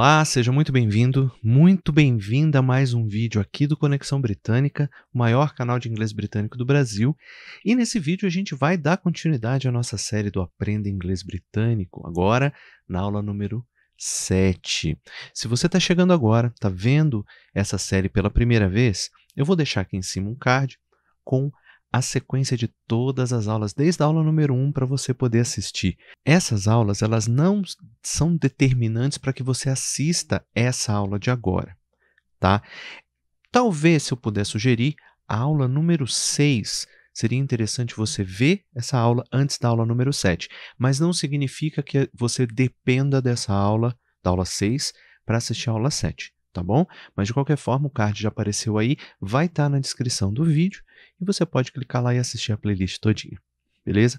Olá, seja muito bem-vindo, muito bem-vinda a mais um vídeo aqui do Conexão Britânica, o maior canal de inglês britânico do Brasil. E nesse vídeo a gente vai dar continuidade à nossa série do Aprenda Inglês Britânico, agora na aula número 7. Se você está chegando agora, está vendo essa série pela primeira vez, eu vou deixar aqui em cima um card com a sequência de todas as aulas, desde a aula número 1 um, para você poder assistir. Essas aulas, elas não são determinantes para que você assista essa aula de agora, tá? Talvez, se eu puder sugerir, a aula número 6 seria interessante você ver essa aula antes da aula número 7, mas não significa que você dependa dessa aula, da aula 6, para assistir a aula 7 tá bom? Mas de qualquer forma, o card já apareceu aí, vai estar tá na descrição do vídeo e você pode clicar lá e assistir a playlist todinha, beleza?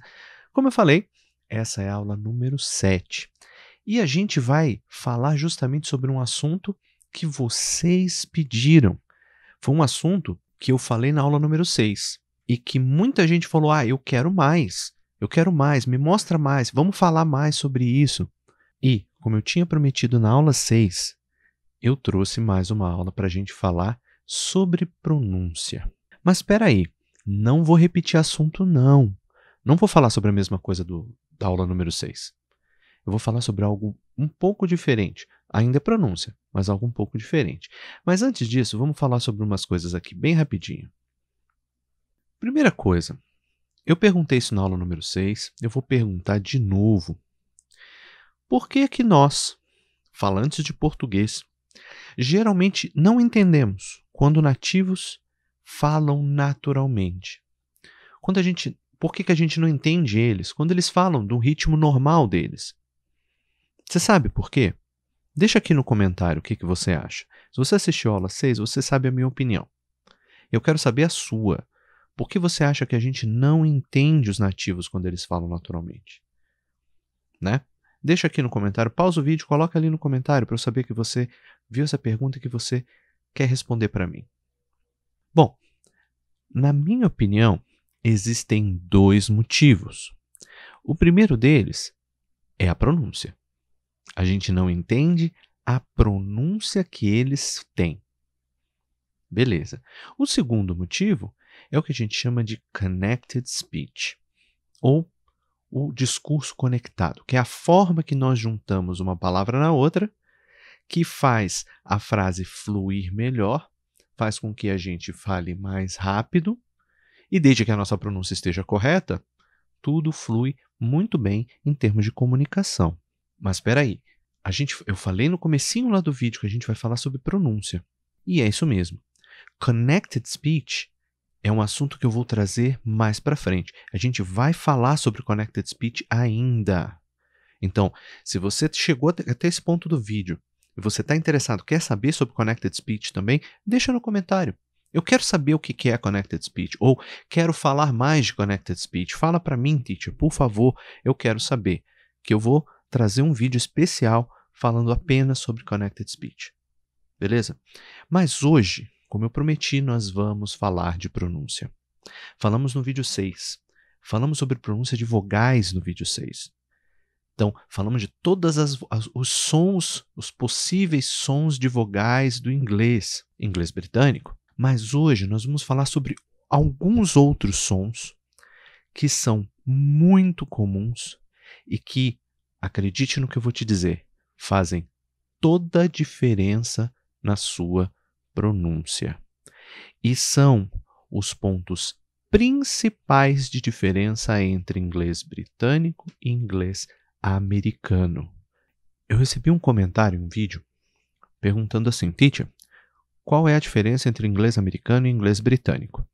Como eu falei, essa é a aula número 7. E a gente vai falar justamente sobre um assunto que vocês pediram. Foi um assunto que eu falei na aula número 6 e que muita gente falou: "Ah, eu quero mais. Eu quero mais, me mostra mais, vamos falar mais sobre isso". E, como eu tinha prometido na aula 6, eu trouxe mais uma aula para a gente falar sobre pronúncia. Mas espera aí, não vou repetir assunto não. Não vou falar sobre a mesma coisa do, da aula número 6. Eu vou falar sobre algo um pouco diferente. Ainda é pronúncia, mas algo um pouco diferente. Mas antes disso, vamos falar sobre umas coisas aqui bem rapidinho. Primeira coisa, eu perguntei isso na aula número 6, eu vou perguntar de novo. Por que que nós, falantes de português, geralmente não entendemos quando nativos falam naturalmente. Quando a gente, por que, que a gente não entende eles? Quando eles falam do ritmo normal deles. Você sabe por quê? Deixa aqui no comentário o que, que você acha. Se você assistiu a aula 6, você sabe a minha opinião. Eu quero saber a sua. Por que você acha que a gente não entende os nativos quando eles falam naturalmente? Né? Deixa aqui no comentário, pausa o vídeo, coloca ali no comentário para eu saber que você viu essa pergunta e que você quer responder para mim. Bom, na minha opinião, existem dois motivos. O primeiro deles é a pronúncia. A gente não entende a pronúncia que eles têm. Beleza. O segundo motivo é o que a gente chama de connected speech, ou o discurso conectado, que é a forma que nós juntamos uma palavra na outra, que faz a frase fluir melhor faz com que a gente fale mais rápido e, desde que a nossa pronúncia esteja correta, tudo flui muito bem em termos de comunicação. Mas espera aí, a gente, eu falei no comecinho lá do vídeo que a gente vai falar sobre pronúncia. E é isso mesmo. Connected speech é um assunto que eu vou trazer mais para frente. A gente vai falar sobre connected speech ainda. Então, se você chegou até esse ponto do vídeo você está interessado, quer saber sobre Connected Speech também, deixa no comentário. Eu quero saber o que é Connected Speech, ou quero falar mais de Connected Speech. Fala para mim, teacher, por favor, eu quero saber, que eu vou trazer um vídeo especial falando apenas sobre Connected Speech. Beleza? Mas hoje, como eu prometi, nós vamos falar de pronúncia. Falamos no vídeo 6. Falamos sobre pronúncia de vogais no vídeo 6. Então, falamos de todos os sons, os possíveis sons de vogais do inglês, inglês britânico. Mas hoje nós vamos falar sobre alguns outros sons que são muito comuns e que, acredite no que eu vou te dizer, fazem toda a diferença na sua pronúncia. E são os pontos principais de diferença entre inglês britânico e inglês americano. Eu recebi um comentário, um vídeo, perguntando assim: Titia, qual é a diferença entre inglês americano e inglês britânico?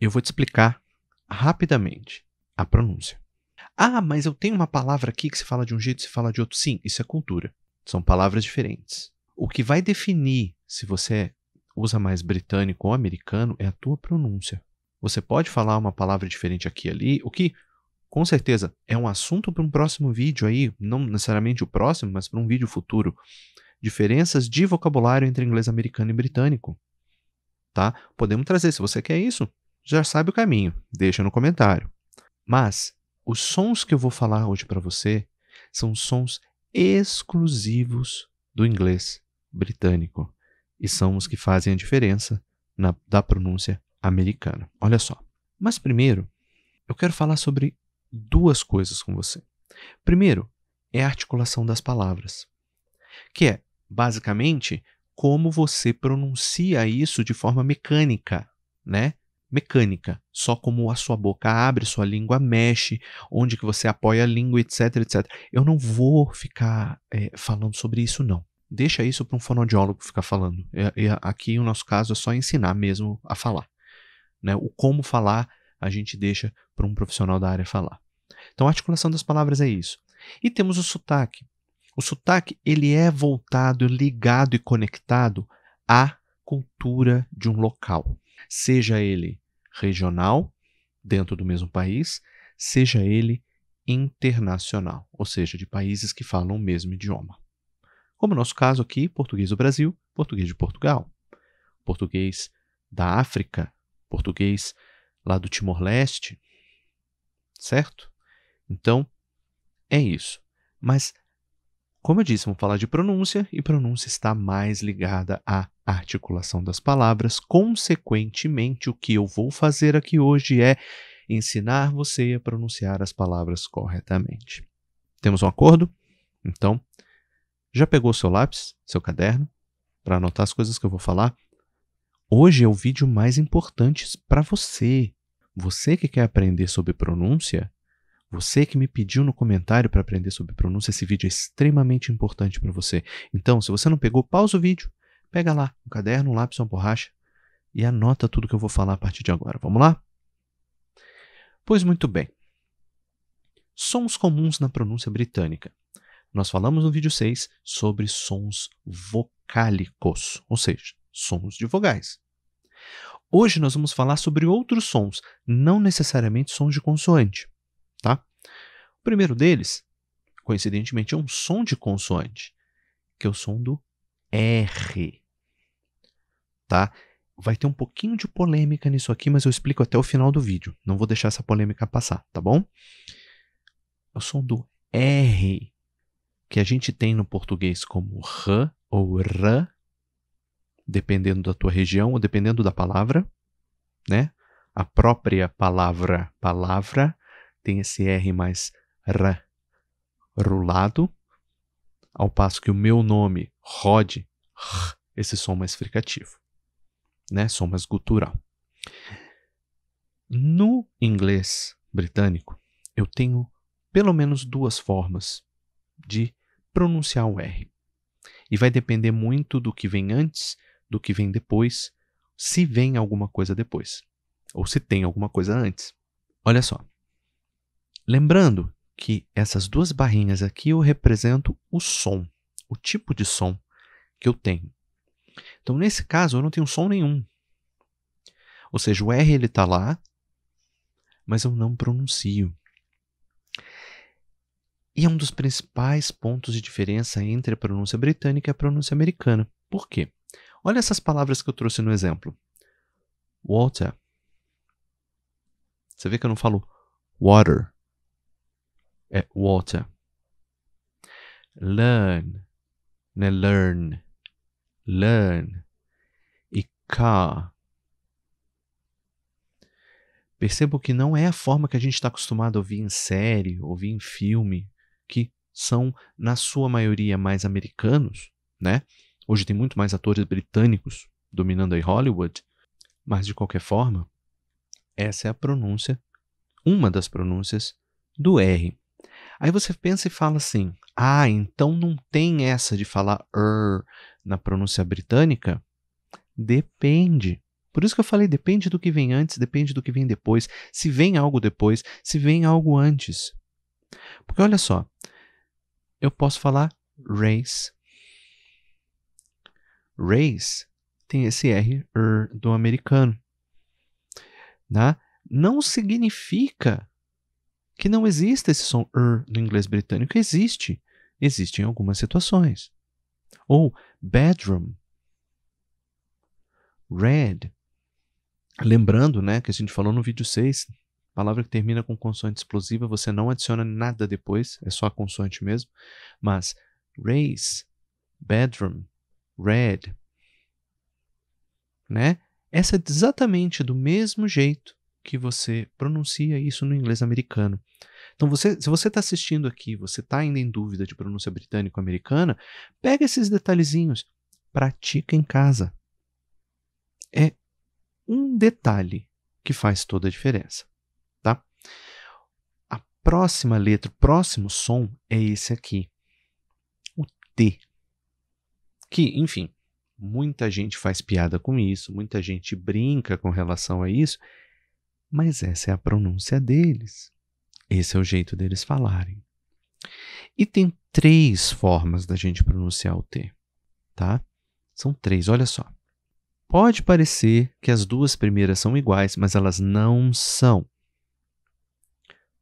Eu vou te explicar rapidamente a pronúncia. Ah, mas eu tenho uma palavra aqui que se fala de um jeito e se fala de outro. Sim, isso é cultura. São palavras diferentes. O que vai definir se você usa mais britânico ou americano é a tua pronúncia. Você pode falar uma palavra diferente aqui e ali, o que com certeza, é um assunto para um próximo vídeo aí, não necessariamente o próximo, mas para um vídeo futuro. Diferenças de vocabulário entre inglês americano e britânico. Tá? Podemos trazer, se você quer isso, já sabe o caminho, deixa no comentário. Mas os sons que eu vou falar hoje para você são sons exclusivos do inglês britânico e são os que fazem a diferença na, da pronúncia americana. Olha só. Mas primeiro, eu quero falar sobre duas coisas com você. Primeiro, é a articulação das palavras, que é, basicamente, como você pronuncia isso de forma mecânica, né? Mecânica, só como a sua boca abre, sua língua mexe, onde que você apoia a língua, etc, etc. Eu não vou ficar é, falando sobre isso, não. Deixa isso para um fonoaudiólogo ficar falando. É, é, aqui, o no nosso caso, é só ensinar mesmo a falar. Né? O como falar, a gente deixa para um profissional da área falar. Então, a articulação das palavras é isso. E temos o sotaque. O sotaque ele é voltado, ligado e conectado à cultura de um local, seja ele regional, dentro do mesmo país, seja ele internacional, ou seja, de países que falam o mesmo idioma. Como o nosso caso aqui, português do Brasil, português de Portugal, português da África, português lá do Timor-Leste, certo? Então, é isso. Mas, como eu disse, vamos falar de pronúncia, e pronúncia está mais ligada à articulação das palavras. Consequentemente, o que eu vou fazer aqui hoje é ensinar você a pronunciar as palavras corretamente. Temos um acordo? Então, já pegou seu lápis, seu caderno, para anotar as coisas que eu vou falar? Hoje é o vídeo mais importante para você. Você que quer aprender sobre pronúncia, você que me pediu no comentário para aprender sobre pronúncia, esse vídeo é extremamente importante para você. Então, se você não pegou, pausa o vídeo, pega lá um caderno, um lápis, uma borracha e anota tudo que eu vou falar a partir de agora. Vamos lá? Pois muito bem. Sons comuns na pronúncia britânica. Nós falamos no vídeo 6 sobre sons vocálicos, ou seja, sons de vogais. Hoje nós vamos falar sobre outros sons, não necessariamente sons de consoante. O primeiro deles, coincidentemente, é um som de consoante, que é o som do R. Tá? Vai ter um pouquinho de polêmica nisso aqui, mas eu explico até o final do vídeo. Não vou deixar essa polêmica passar, tá bom? É o som do R, que a gente tem no português como R ou R, dependendo da tua região ou dependendo da palavra, né? A própria palavra, palavra, tem esse R mais r, rulado, ao passo que o meu nome, Rod, r, esse som mais fricativo, né? som mais gutural. No inglês britânico, eu tenho pelo menos duas formas de pronunciar o R. E vai depender muito do que vem antes, do que vem depois, se vem alguma coisa depois, ou se tem alguma coisa antes. Olha só. Lembrando que essas duas barrinhas aqui eu represento o som, o tipo de som que eu tenho. Então, nesse caso, eu não tenho som nenhum. Ou seja, o R ele está lá, mas eu não pronuncio. E é um dos principais pontos de diferença entre a pronúncia britânica e a pronúncia americana. Por quê? Olha essas palavras que eu trouxe no exemplo. Water. Você vê que eu não falo water é water. Learn, né? Learn, learn. E car. Percebo que não é a forma que a gente está acostumado a ouvir em série, ouvir em filme, que são, na sua maioria, mais americanos, né? Hoje tem muito mais atores britânicos dominando aí Hollywood, mas de qualquer forma, essa é a pronúncia, uma das pronúncias do R. Aí você pensa e fala assim: ah, então não tem essa de falar er na pronúncia britânica? Depende. Por isso que eu falei, depende do que vem antes, depende do que vem depois, se vem algo depois, se vem algo antes. Porque olha só, eu posso falar race. Race tem esse R, er, do americano. Né? Não significa que não exista esse som er no inglês britânico. Existe. Existe em algumas situações. Ou bedroom, red. Lembrando né, que a gente falou no vídeo 6, palavra que termina com consoante explosiva, você não adiciona nada depois, é só a consoante mesmo. Mas race, bedroom, red. Né? Essa é exatamente do mesmo jeito que você pronuncia isso no inglês americano. Então, você, se você está assistindo aqui, você está ainda em dúvida de pronúncia britânico-americana, pega esses detalhezinhos, pratica em casa. É um detalhe que faz toda a diferença, tá? A próxima letra, o próximo som é esse aqui, o T. Que, enfim, muita gente faz piada com isso, muita gente brinca com relação a isso, mas essa é a pronúncia deles. Esse é o jeito deles falarem. E tem três formas da gente pronunciar o T, tá? São três, olha só. Pode parecer que as duas primeiras são iguais, mas elas não são.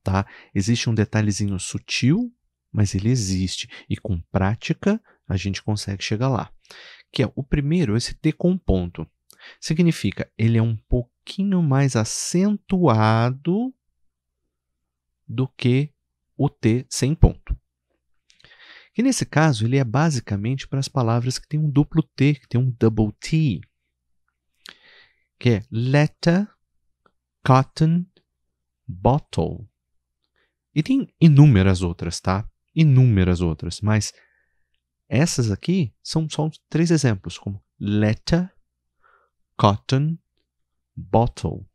Tá? Existe um detalhezinho sutil, mas ele existe e com prática a gente consegue chegar lá. Que é o primeiro, esse T com ponto. Significa, ele é um pouquinho mais acentuado do que o T sem ponto. Que nesse caso, ele é basicamente para as palavras que tem um duplo T, que tem um double T, que é letter, cotton, bottle. E tem inúmeras outras, tá? Inúmeras outras, mas essas aqui são só três exemplos, como letter, cotton bottle.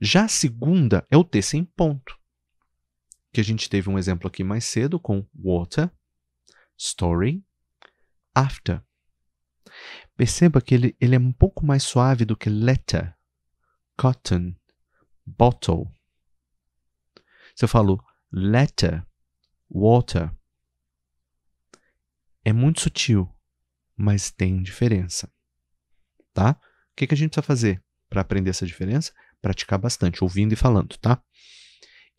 Já a segunda é o T sem ponto, que a gente teve um exemplo aqui mais cedo com water, story, after. Perceba que ele, ele é um pouco mais suave do que letter, cotton, bottle. Se eu falo letter, water, é muito sutil, mas tem diferença tá? O que, que a gente precisa fazer para aprender essa diferença? Praticar bastante, ouvindo e falando, tá?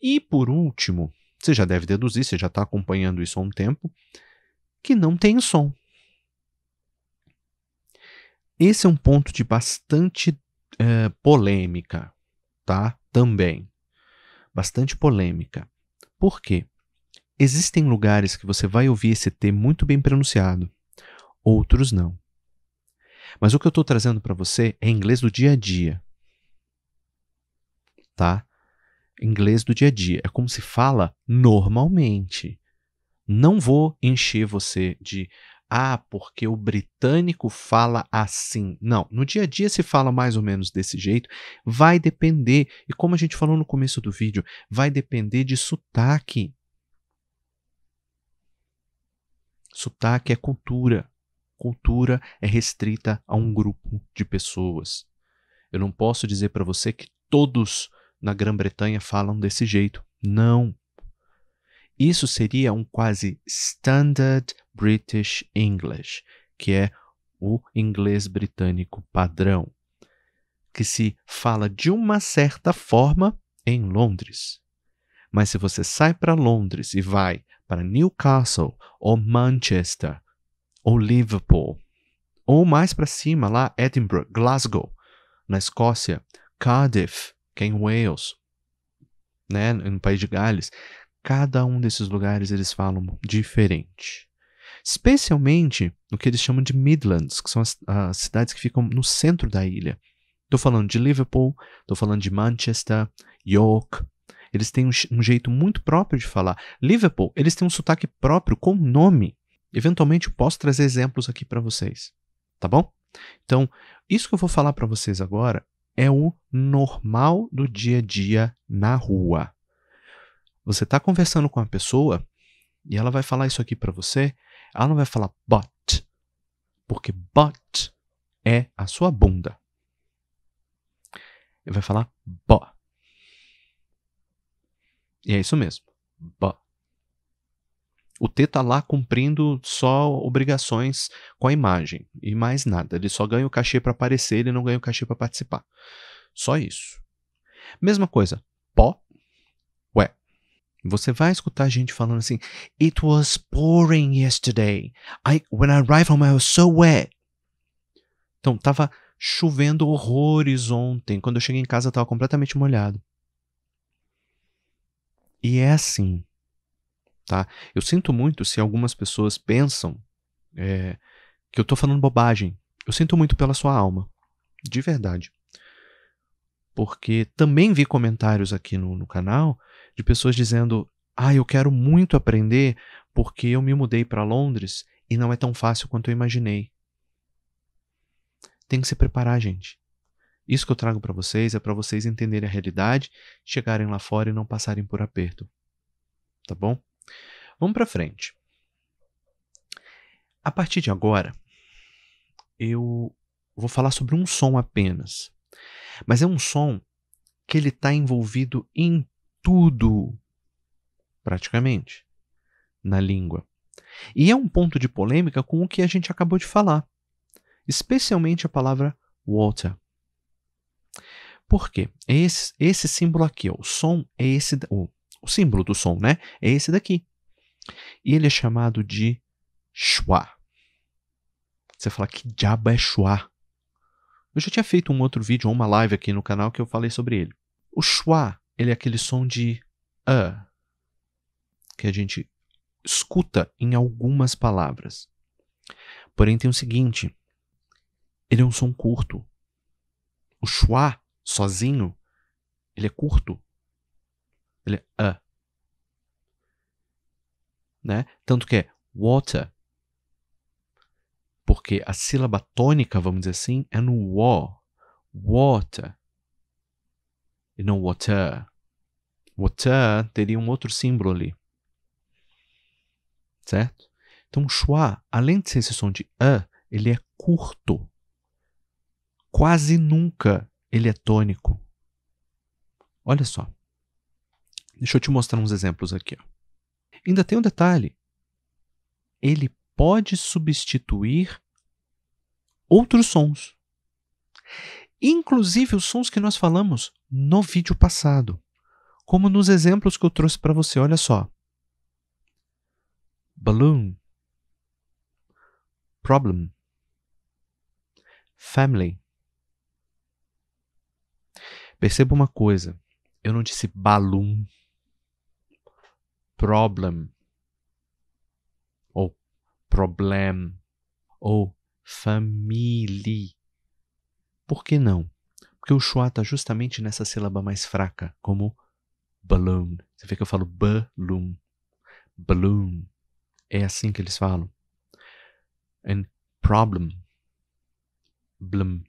E por último, você já deve deduzir, você já está acompanhando isso há um tempo, que não tem som. Esse é um ponto de bastante é, polêmica, tá? Também. Bastante polêmica. Por quê? Existem lugares que você vai ouvir esse T muito bem pronunciado, outros não. Mas o que eu estou trazendo para você é inglês do dia a dia. Tá? Inglês do dia a dia. É como se fala normalmente. Não vou encher você de ah, porque o britânico fala assim. Não, no dia a dia se fala mais ou menos desse jeito. Vai depender, e como a gente falou no começo do vídeo, vai depender de sotaque. Sotaque é cultura cultura é restrita a um grupo de pessoas. Eu não posso dizer para você que todos na Grã-Bretanha falam desse jeito. Não. Isso seria um quase standard British English, que é o inglês britânico padrão, que se fala de uma certa forma em Londres. Mas se você sai para Londres e vai para Newcastle ou Manchester, ou Liverpool. Ou mais para cima, lá, Edinburgh, Glasgow, na Escócia, Cardiff, que é em Wales, né, no País de Gales. Cada um desses lugares eles falam diferente. Especialmente no que eles chamam de Midlands, que são as, as cidades que ficam no centro da ilha. Estou falando de Liverpool, estou falando de Manchester, York, eles têm um, jeito muito próprio de falar. Liverpool, eles têm um sotaque próprio com nome. Eventualmente eu posso trazer exemplos aqui para vocês, tá bom? Então, isso que eu vou falar para vocês agora é o normal do dia a dia na rua. Você está conversando com uma pessoa e ela vai falar isso aqui para você, ela não vai falar but, porque but é a sua bunda. Ele vai falar bo. E é isso mesmo. Bo o T está lá cumprindo só obrigações com a imagem e mais nada. Ele só ganha o cachê para aparecer, ele não ganha o cachê para participar. Só isso. Mesma coisa, pó. Ué, você vai escutar gente falando assim: It was pouring yesterday. I, when I arrived home, I was so wet. Então, estava chovendo horrores ontem. Quando eu cheguei em casa, estava completamente molhado. E é assim tá? Eu sinto muito se algumas pessoas pensam é, que eu estou falando bobagem. Eu sinto muito pela sua alma, de verdade. Porque também vi comentários aqui no, no canal de pessoas dizendo: Ah, eu quero muito aprender porque eu me mudei para Londres e não é tão fácil quanto eu imaginei. Tem que se preparar, gente. Isso que eu trago para vocês é para vocês entenderem a realidade, chegarem lá fora e não passarem por aperto. Tá bom? Vamos para frente. A partir de agora, eu vou falar sobre um som apenas. Mas é um som que ele está envolvido em tudo, praticamente, na língua. E é um ponto de polêmica com o que a gente acabou de falar, especialmente a palavra water. Por quê? É esse, esse símbolo aqui, ó, o som é esse, o o símbolo do som, né? É esse daqui. E ele é chamado de schwa. Você fala, que diabo é schwa? Eu já tinha feito um outro vídeo ou uma live aqui no canal que eu falei sobre ele. O schwa, ele é aquele som de a que a gente escuta em algumas palavras. Porém tem o seguinte, ele é um som curto. O schwa sozinho, ele é curto, ele é a. Né? Tanto que é water. Porque a sílaba tônica, vamos dizer assim, é no wa. Water. E não water. Water teria um outro símbolo ali. Certo? Então, schwa, além de ser esse som de a, ele é curto. Quase nunca ele é tônico. Olha só. Deixa eu te mostrar uns exemplos aqui. Ó. Ainda tem um detalhe. Ele pode substituir outros sons, inclusive os sons que nós falamos no vídeo passado, como nos exemplos que eu trouxe para você. Olha só: balloon, problem, family. Perceba uma coisa: eu não disse balloon problem, ou problem, ou family. Por que não? Porque o schwa está justamente nessa sílaba mais fraca, como balloon. Você vê que eu falo balloon. Balloon. É assim que eles falam. And problem. Blum.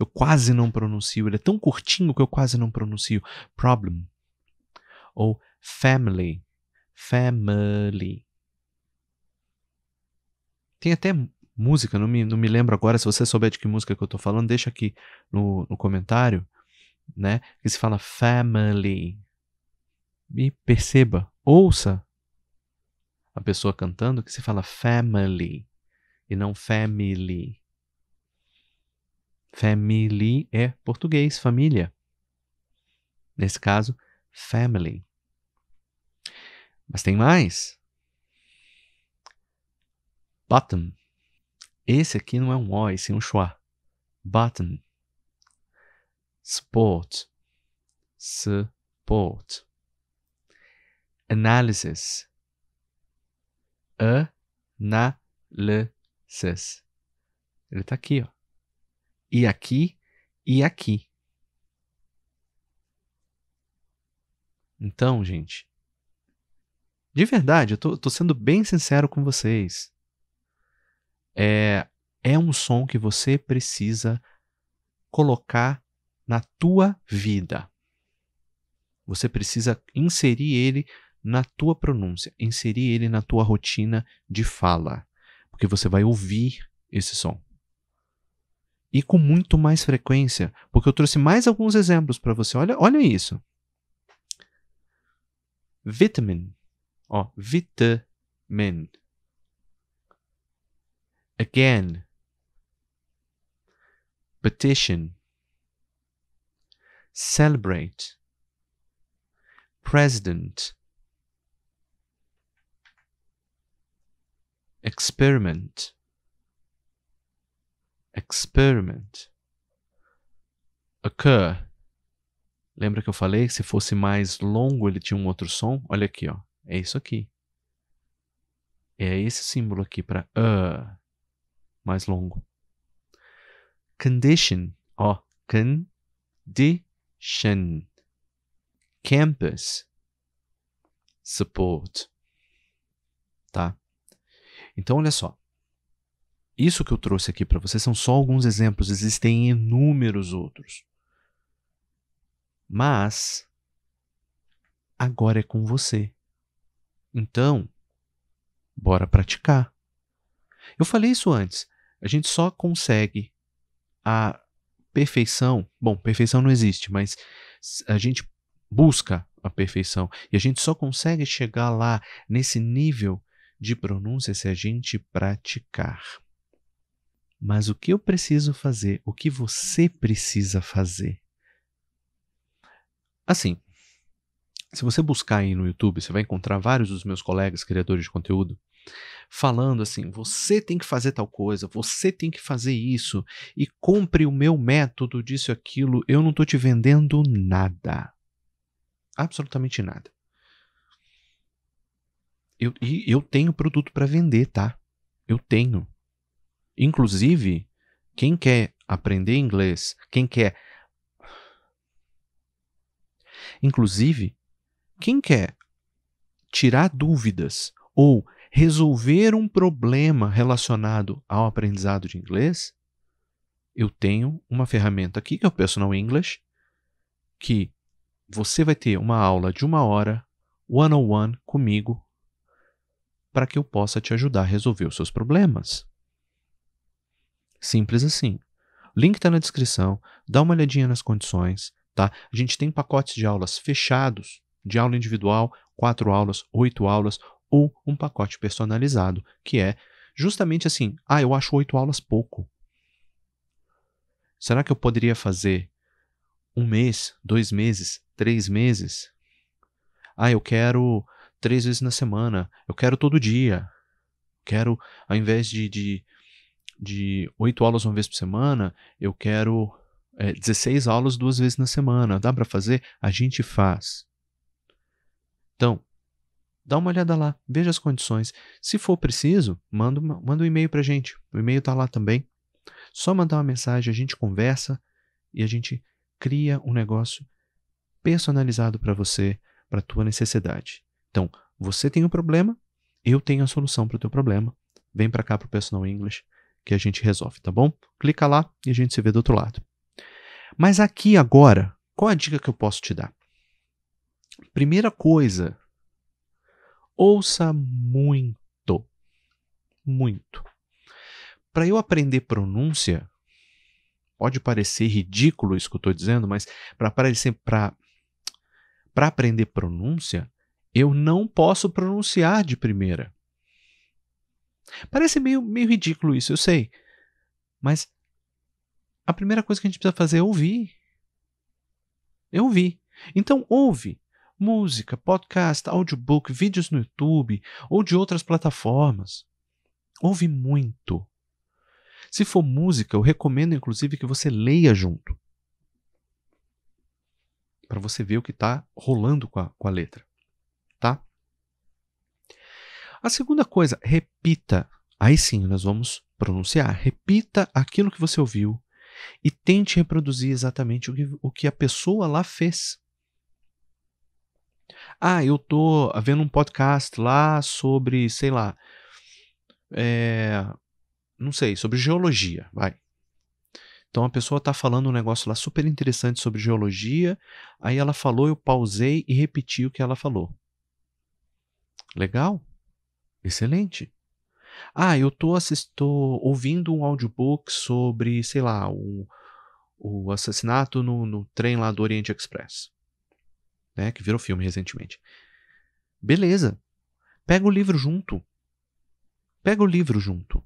Eu quase não pronuncio. Ele é tão curtinho que eu quase não pronuncio. Problem. Ou family, family. Tem até música, não me, não me lembro agora, se você souber de que música que eu tô falando, deixa aqui no, no comentário, né? Que se fala family. E perceba, ouça a pessoa cantando que se fala family e não family. Family é português, família. Nesse caso, family. Mas tem mais. Button. Esse aqui não é um O, esse é um schwa. Button. support Support. Analysis. Analysis. Ele está aqui, ó. E aqui e aqui. Então, gente, de verdade, eu tô, tô sendo bem sincero com vocês. É, é um som que você precisa colocar na tua vida. Você precisa inserir ele na tua pronúncia, inserir ele na tua rotina de fala, porque você vai ouvir esse som. E com muito mais frequência, porque eu trouxe mais alguns exemplos para você. Olha, olha isso. Vitamin or vitamin. Again, petition, celebrate, president, experiment, experiment, occur. Lembra que eu falei que se fosse mais longo ele tinha um outro som? Olha aqui, ó. É isso aqui. É esse símbolo aqui para uh, ah, mais longo. Condition, ó, condition. Campus, support, tá? Então olha só. Isso que eu trouxe aqui para vocês são só alguns exemplos, existem inúmeros outros. Mas agora é com você. Então, bora praticar. Eu falei isso antes. A gente só consegue a perfeição. Bom, perfeição não existe, mas a gente busca a perfeição. E a gente só consegue chegar lá nesse nível de pronúncia se a gente praticar. Mas o que eu preciso fazer? O que você precisa fazer? Assim, se você buscar aí no YouTube, você vai encontrar vários dos meus colegas criadores de conteúdo falando assim: você tem que fazer tal coisa, você tem que fazer isso, e compre o meu método disso aquilo. Eu não estou te vendendo nada. Absolutamente nada. Eu, e eu tenho produto para vender, tá? Eu tenho. Inclusive, quem quer aprender inglês, quem quer. Inclusive, quem quer tirar dúvidas ou resolver um problema relacionado ao aprendizado de inglês, eu tenho uma ferramenta aqui que é o Personal English, que você vai ter uma aula de uma hora, one-on-one, comigo, para que eu possa te ajudar a resolver os seus problemas. Simples assim. Link está na descrição, dá uma olhadinha nas condições, tá? A gente tem pacotes de aulas fechados de aula individual, quatro aulas, oito aulas ou um pacote personalizado, que é justamente assim: ah, eu acho oito aulas pouco. Será que eu poderia fazer um mês, dois meses, três meses? Ah, eu quero três vezes na semana, eu quero todo dia. Quero, ao invés de, de, de oito aulas uma vez por semana, eu quero é, eh, 16 aulas duas vezes na semana. Dá para fazer? A gente faz. Então, dá uma olhada lá, veja as condições. Se for preciso, manda, manda um e-mail para a gente. O e-mail está lá também. Só mandar uma mensagem, a gente conversa e a gente cria um negócio personalizado para você, para a tua necessidade. Então, você tem um problema, eu tenho a solução para o teu problema. Vem para cá para o Personal English que a gente resolve, tá bom? Clica lá e a gente se vê do outro lado. Mas aqui agora, qual a dica que eu posso te dar? Primeira coisa, ouça muito. Muito. Para eu aprender pronúncia, pode parecer ridículo isso que eu estou dizendo, mas para para para aprender pronúncia, eu não posso pronunciar de primeira. Parece meio, meio ridículo isso, eu sei. Mas a primeira coisa que a gente precisa fazer é ouvir. É ouvir. Então, ouve música, podcast, audiobook, vídeos no YouTube ou de outras plataformas. Ouve muito. Se for música, eu recomendo inclusive que você leia junto. Para você ver o que está rolando com a, com a letra. Tá? A segunda coisa, repita. Aí sim, nós vamos pronunciar. Repita aquilo que você ouviu e tente reproduzir exatamente o que, o que a pessoa lá fez. Ah, eu tô vendo um podcast lá sobre, sei lá, é, não sei, sobre geologia, vai. Então a pessoa está falando um negócio lá super interessante sobre geologia, aí ela falou, eu pausei e repeti o que ela falou. Legal? Excelente. Ah, eu tô, assisto, ouvindo um audiobook sobre, sei lá, o, o assassinato no, no trem lá do Oriente Express né? Que virou filme recentemente. Beleza. Pega o livro junto. Pega o livro junto.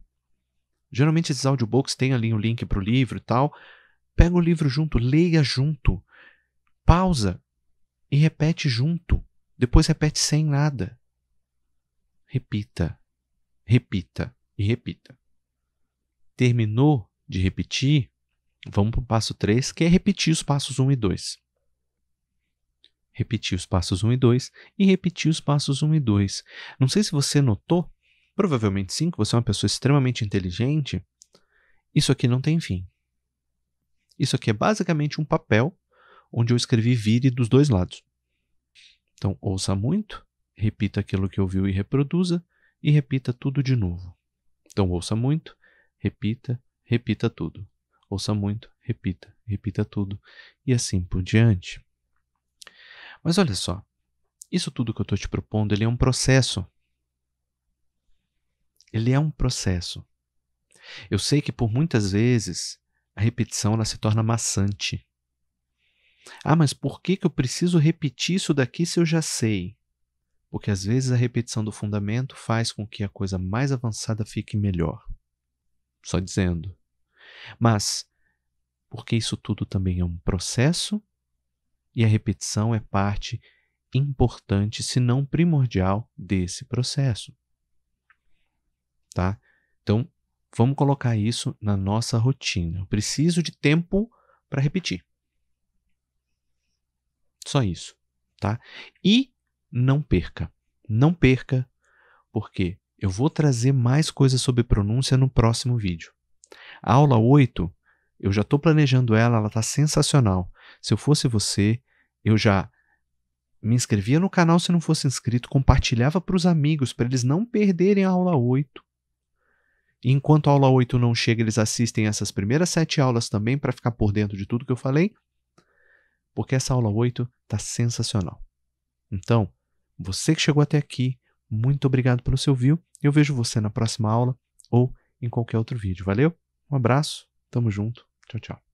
Geralmente esses audiobooks têm ali o um link para o livro e tal. Pega o livro junto, leia junto. Pausa e repete junto. Depois repete sem nada. Repita, repita e repita. Terminou de repetir? Vamos para o passo 3, que é repetir os passos 1 e 2 repetir os passos 1 e 2 e repetir os passos 1 e 2. Não sei se você notou, provavelmente sim, que você é uma pessoa extremamente inteligente. Isso aqui não tem fim. Isso aqui é basicamente um papel onde eu escrevi vire dos dois lados. Então, ouça muito, repita aquilo que ouviu e reproduza, e repita tudo de novo. Então, ouça muito, repita, repita tudo. Ouça muito, repita, repita tudo, e assim por diante. Mas olha só, isso tudo que eu estou te propondo, ele é um processo. Ele é um processo. Eu sei que por muitas vezes a repetição ela se torna maçante. Ah, mas por que, que eu preciso repetir isso daqui se eu já sei? Porque às vezes a repetição do fundamento faz com que a coisa mais avançada fique melhor. Só dizendo. Mas, porque isso tudo também é um processo e a repetição é parte importante, se não primordial, desse processo. Tá? Então, vamos colocar isso na nossa rotina. Eu preciso de tempo para repetir. Só isso, tá? E não perca. Não perca, porque eu vou trazer mais coisas sobre pronúncia no próximo vídeo. A aula 8, eu já estou planejando ela, ela está sensacional. Se eu fosse você, eu já me inscrevia no canal se não fosse inscrito, compartilhava para os amigos para eles não perderem a aula 8. E enquanto a aula 8 não chega, eles assistem essas primeiras sete aulas também para ficar por dentro de tudo que eu falei, porque essa aula 8 está sensacional. Então, você que chegou até aqui, muito obrigado pelo seu view. Eu vejo você na próxima aula ou em qualquer outro vídeo. Valeu? Um abraço, tamo junto. Tchau, tchau.